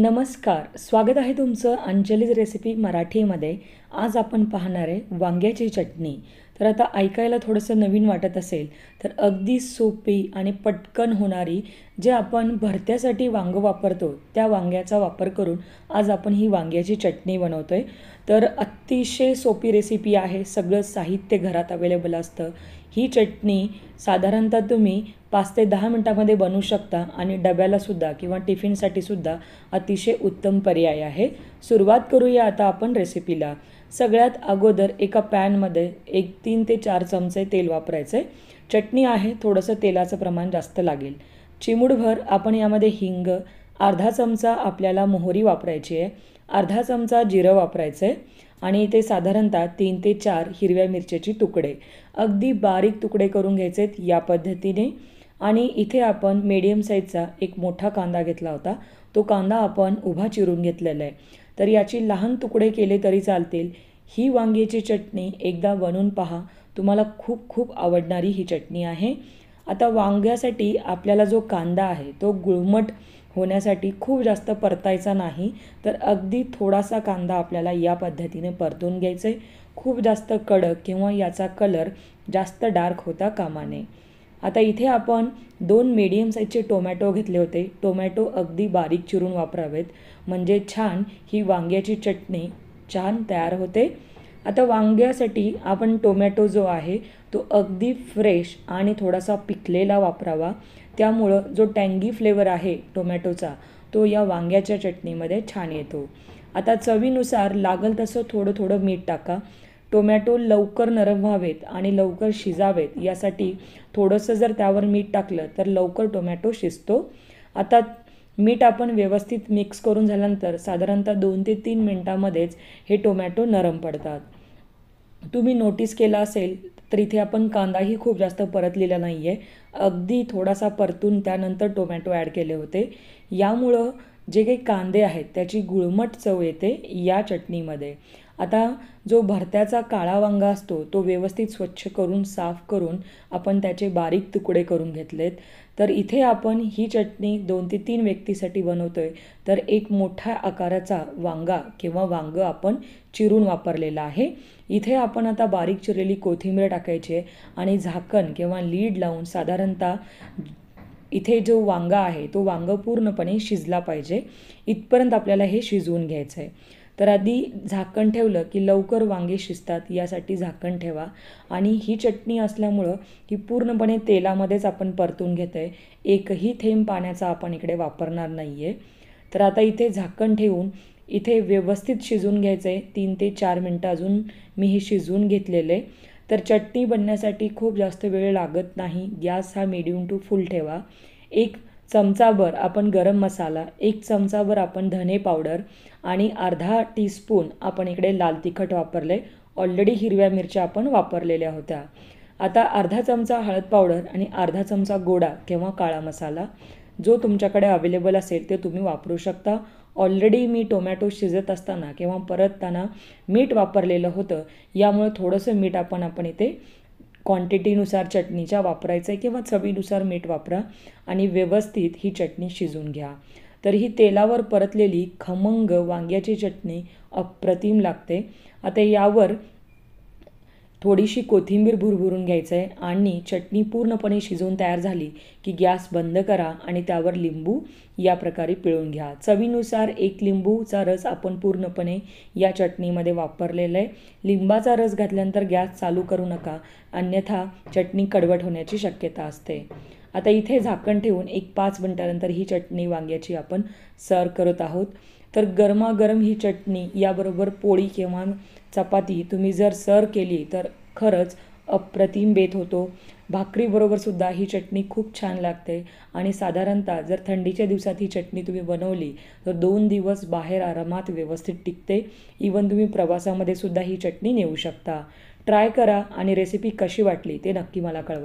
नमस्कार स्वागत आहे तुमचं अंजलीज रेसिपी मराठीमध्ये आज आपण पाहणार आहे वांग्याची चटणी तर आता ऐकायला थोडंसं नवीन वाटत असेल तर अगदी सोपी आणि पटकन होणारी जे आपण भरत्यासाठी वांगं वापरतो त्या वांग्याचा वापर करून आज आपण ही वांग्याची चटणी बनवतो आहे तर अतिशय सोपी रेसिपी आहे सगळं साहित्य घरात अवेलेबल असतं ही चटणी साधारणतः तुम्ही पाच ते दहा मिनटामध्ये बनवू शकता आणि डब्यालासुद्धा किंवा टिफिनसाठी सुद्धा अतिशय उत्तम पर्याय आहे सुरुवात करूया आता आपण रेसिपीला सगळ्यात अगोदर एका पॅनमध्ये एक तीन ते चार चमचे तेल वापरायचे चटणी आहे थोडंसं तेलाचं प्रमाण जास्त लागेल चिमूडभर आपण यामध्ये हिंग अर्धा चमचा आपल्याला मोहरी वापरायची आहे अर्धा चमचा जिरं वापरायचं आहे आणि ते साधारणतः तीन ते चार हिरव्या मिरच्याचे तुकडे अगदी बारीक तुकडे करून घ्यायचे आहेत या पद्धतीने आणि इथे आपण मीडियम साईजचा एक मोठा कांदा घेतला होता तो कांदा आपण उभा चिरून घेतलेला आहे तर याची लहान तुकडे केले तरी चालतील ही वांग्याची चटणी एकदा बनून पहा तुम्हाला खूप खूप आवडणारी ही चटणी आहे आता वांग्यासाठी आपल्याला जो कांदा आहे तो गुळमट होण्यासाठी खूप जास्त परतायचा नाही तर अगदी थोडासा कांदा आपल्याला या पद्धतीने परतून घ्यायचा आहे खूप जास्त कडक किंवा याचा कलर जास्त डार्क होता कामाने आता इथे आपण दोन मीडियम साईजचे टोमॅटो घेतले होते टोमॅटो अगदी बारीक चिरून वापरावेत म्हणजे छान ही वांग्याची चटणी छान तयार होते आता वांग्यासाठी आपण टोमॅटो जो आहे तो अगदी फ्रेश आणि थोडासा पिकलेला वापरावा त्यामुळं जो टँगी फ्लेवर आहे टोमॅटोचा तो या वांग्याच्या चटणीमध्ये छान येतो आता चवीनुसार लागल तसं थोडं थोडं मीठ टाका टोमॅटो लवकर नरम व्हावेत आणि लवकर शिजावेत यासाठी थोडंसं जर त्यावर मीठ टाकलं तर लवकर टोमॅटो शिजतो आता मीठ आपण व्यवस्थित मिक्स करून झाल्यानंतर साधारणतः दोन ते तीन मिनटामध्येच हे टोमॅटो नरम पडतात तुम्ही नोटीस केला असेल तर इथे आपण कांदाही खूप जास्त परतलेला नाही आहे अगदी थोडासा परतून त्यानंतर टोमॅटो ॲड केले होते यामुळं जे काही कांदे आहेत त्याची गुळमट चव येते या चटणीमध्ये आता जो भरत्याचा काळा वांगा असतो तो व्यवस्थित स्वच्छ करून साफ करून आपण त्याचे बारीक तुकडे करून घेतलेत तर इथे आपण ही चटणी दोन ते तीन व्यक्तीसाठी बनवतो आहे तर एक मोठा आकाराचा वांगा किंवा वांग आपण चिरून वापरलेला आहे इथे आपण आता बारीक चिरलेली कोथिंबीर टाकायची आहे आणि झाकण किंवा लीड लावून साधारणतः इथे जो वांगा आहे तो वांग पूर्णपणे शिजला पाहिजे इथपर्यंत आपल्याला हे शिजवून घ्यायचं आहे तर आधी झाकण ठेवलं की लवकर वांगे शिजतात यासाठी झाकण ठेवा आणि ही चटणी असल्यामुळं ही पूर्णपणे तेलामध्येच आपण परतून घेतो आहे एकही थेंब पाण्याचा आपण इकडे वापरणार नाही आहे तर आता इथे झाकण ठेवून इथे व्यवस्थित शिजून घ्यायचं आहे तीन ते चार मिनटं अजून मी हे शिजवून आहे तर चटणी बनण्यासाठी खूप जास्त वेळ लागत नाही गॅस हा मिडियम टू फुल ठेवा एक चमचाभर आपण गरम मसाला एक चमचाभर आपण धने पावडर आणि अर्धा टीस्पून आपण इकडे लाल तिखट वापरले ऑलरेडी हिरव्या मिरच्या आपण वापरलेल्या होत्या आता अर्धा चमचा हळद पावडर आणि अर्धा चमचा गोडा किंवा काळा मसाला जो तुमच्याकडे अवेलेबल असेल ते तुम्ही वापरू शकता ऑलरेडी मी टोमॅटो शिजत असताना किंवा परतताना मीठ वापरलेलं होतं यामुळे थोडंसं मीठ आपण आपण इथे क्वांटिटीनुसार चटणीच्या वापरायचं आहे किंवा चवीनुसार मीठ वापरा आणि व्यवस्थित ही चटणी शिजून घ्या तर ही तेलावर परतलेली खमंग वांग्याची चटणी अप्रतिम लागते आता यावर थोडीशी कोथिंबीर भुरभुरून घ्यायचं आहे आणि चटणी पूर्णपणे शिजवून तयार झाली की गॅस बंद करा आणि त्यावर लिंबू या प्रकारे पिळून घ्या चवीनुसार एक लिंबूचा रस आपण पूर्णपणे या चटणीमध्ये वापरलेला आहे लिंबाचा रस घातल्यानंतर गॅस चालू करू नका अन्यथा चटणी कडवट होण्याची शक्यता असते आता इथे झाकण ठेवून एक पाच मिनटानंतर ही चटणी वांग्याची आपण सर्व करत आहोत तर गरमागरम ही चटणी याबरोबर पोळी किंवा चपाती तुम्ही जर सर केली तर खरंच अप्रतिम बेत होतो भाकरीबरोबरसुद्धा ही चटणी खूप छान लागते आणि साधारणतः जर थंडीच्या दिवसात ही चटणी तुम्ही बनवली तर दोन दिवस बाहेर आरामात व्यवस्थित टिकते इवन तुम्ही प्रवासामध्ये सुद्धा ही चटणी नेऊ शकता ट्राय करा आणि रेसिपी कशी वाटली ते नक्की मला कळवा